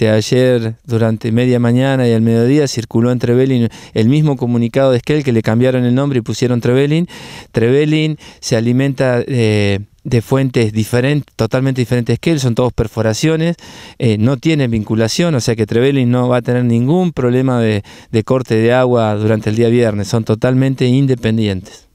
Este, ayer durante media mañana y al mediodía circuló en Trevelin el mismo comunicado de Esquel que le cambiaron el nombre y pusieron Trevelin. Trevelin se alimenta... Eh, de fuentes diferentes, totalmente diferentes que son todos perforaciones, eh, no tiene vinculación, o sea que Trevelin no va a tener ningún problema de corte de agua durante el día viernes, son totalmente independientes.